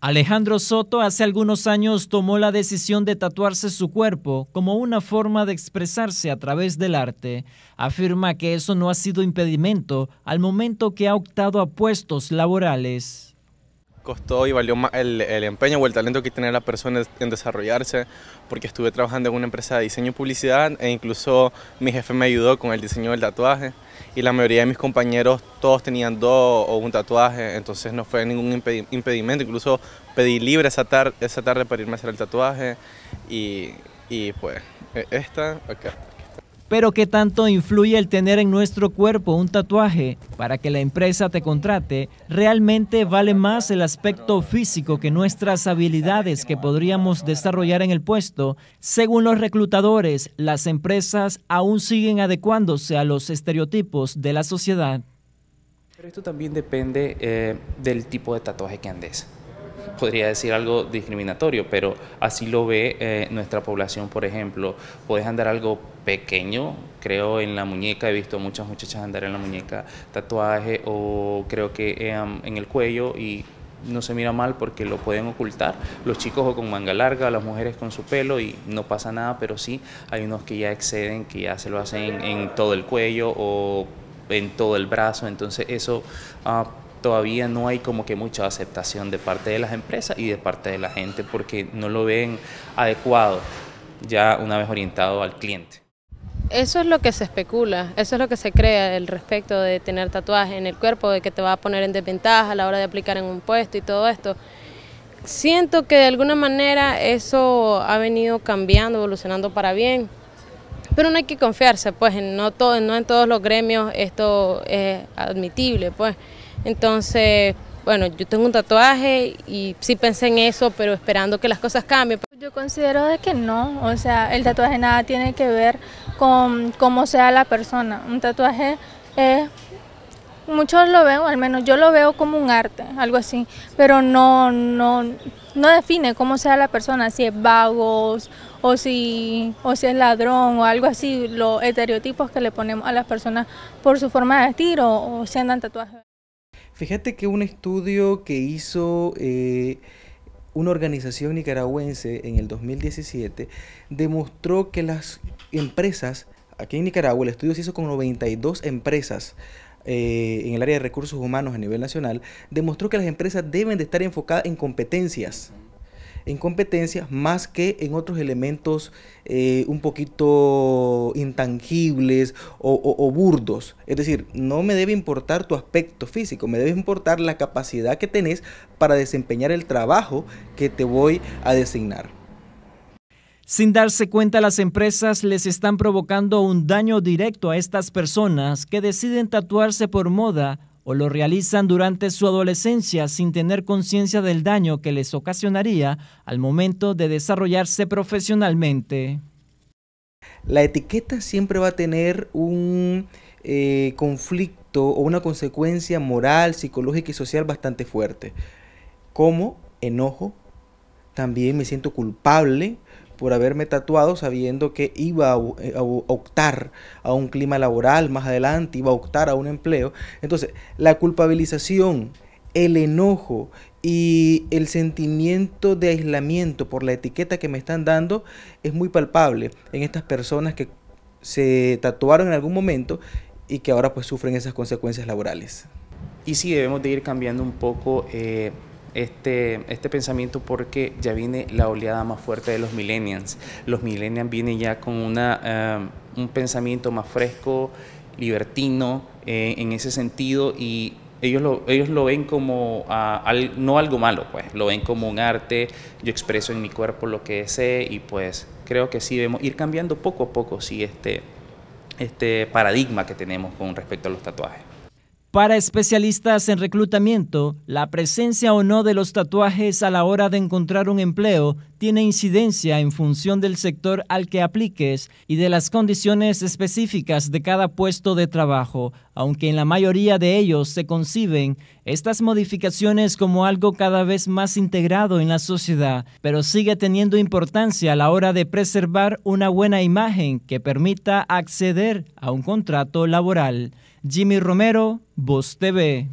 Alejandro Soto hace algunos años tomó la decisión de tatuarse su cuerpo como una forma de expresarse a través del arte. Afirma que eso no ha sido impedimento al momento que ha optado a puestos laborales costó y valió más el, empeño o el talento que tiene la persona en desarrollarse, porque estuve trabajando en una empresa de diseño y publicidad e incluso mi jefe me ayudó con el diseño del tatuaje y la mayoría de mis compañeros todos tenían dos o un tatuaje, entonces no fue ningún impedimento, incluso pedí libre esa, esa tarde para irme a hacer el tatuaje y, y pues e-, esta acá. Pero ¿qué tanto influye el tener en nuestro cuerpo un tatuaje para que la empresa te contrate? ¿Realmente vale más el aspecto físico que nuestras habilidades que podríamos desarrollar en el puesto? Según los reclutadores, las empresas aún siguen adecuándose a los estereotipos de la sociedad. Pero esto también depende eh, del tipo de tatuaje que andes podría decir algo discriminatorio, pero así lo ve eh, nuestra población, por ejemplo. Puedes andar algo pequeño, creo en la muñeca, he visto muchas muchachas andar en la muñeca, tatuaje o creo que eh, en el cuello y no se mira mal porque lo pueden ocultar. Los chicos o con manga larga, las mujeres con su pelo y no pasa nada, pero sí hay unos que ya exceden, que ya se lo hacen en todo el cuello o en todo el brazo, entonces eso... Ah, todavía no hay como que mucha aceptación de parte de las empresas y de parte de la gente porque no lo ven adecuado ya una vez orientado al cliente. Eso es lo que se especula, eso es lo que se crea el respecto de tener tatuajes en el cuerpo, de que te va a poner en desventaja a la hora de aplicar en un puesto y todo esto. Siento que de alguna manera eso ha venido cambiando, evolucionando para bien, pero no hay que confiarse, pues no, no en todos los gremios esto es admitible, pues. Entonces, bueno, yo tengo un tatuaje y sí pensé en eso, pero esperando que las cosas cambien. Yo considero que no, o sea, el tatuaje nada tiene que ver con cómo sea la persona. Un tatuaje es muchos lo ven, al menos yo lo veo como un arte, algo así, pero no, no, no define cómo sea la persona, si es vagos o si, o si es ladrón o algo así, los estereotipos que le ponemos a las personas por su forma de vestir o si andan tatuajes. Fíjate que un estudio que hizo eh, una organización nicaragüense en el 2017 demostró que las empresas, aquí en Nicaragua, el estudio se hizo con 92 empresas eh, en el área de recursos humanos a nivel nacional, demostró que las empresas deben de estar enfocadas en competencias en competencias más que en otros elementos eh, un poquito intangibles o, o, burdos. Es decir, no me debe importar tu aspecto físico, me debe importar la capacidad que tenés para desempeñar el trabajo que te voy a designar. Sin darse cuenta, las empresas les están provocando un daño directo a estas personas que deciden tatuarse por moda o lo realizan durante su adolescencia sin tener conciencia del daño que les ocasionaría al momento de desarrollarse profesionalmente. La etiqueta siempre va a tener un eh, conflicto o una consecuencia moral, psicológica y social bastante fuerte, como enojo, también me siento culpable por haberme tatuado sabiendo que iba eh, a, optar a un clima laboral más adelante, iba a optar a un empleo. Entonces, la culpabilización, el enojo y el sentimiento de aislamiento por la etiqueta que me están dando es muy palpable en estas personas que se tatuaron en algún momento y que ahora pues sufren esas consecuencias laborales. Y sí, debemos de ir cambiando un poco eh, este, este pensamiento porque ya viene la oleada más fuerte de los millennials. Los millennials vienen ya con una, eh, un pensamiento más fresco, libertino, eh, en ese sentido, y ellos lo, ellos lo ven como ah, no algo malo, pues, lo ven como un arte, yo expreso en mi cuerpo lo que desee y pues creo que sí debemos ir cambiando poco a poco este, este paradigma que tenemos con respecto a los tatuajes. Para especialistas en reclutamiento, la presencia o no de los tatuajes a la hora de encontrar un empleo tiene incidencia en función del sector al que apliques y de las condiciones específicas de cada puesto de trabajo, aunque en la mayoría de ellos se conciben estas modificaciones como algo cada vez más integrado en la sociedad, pero sigue teniendo importancia a la hora de preservar una buena imagen que permita acceder a un contrato laboral. Jimmy Romero, Voz TV.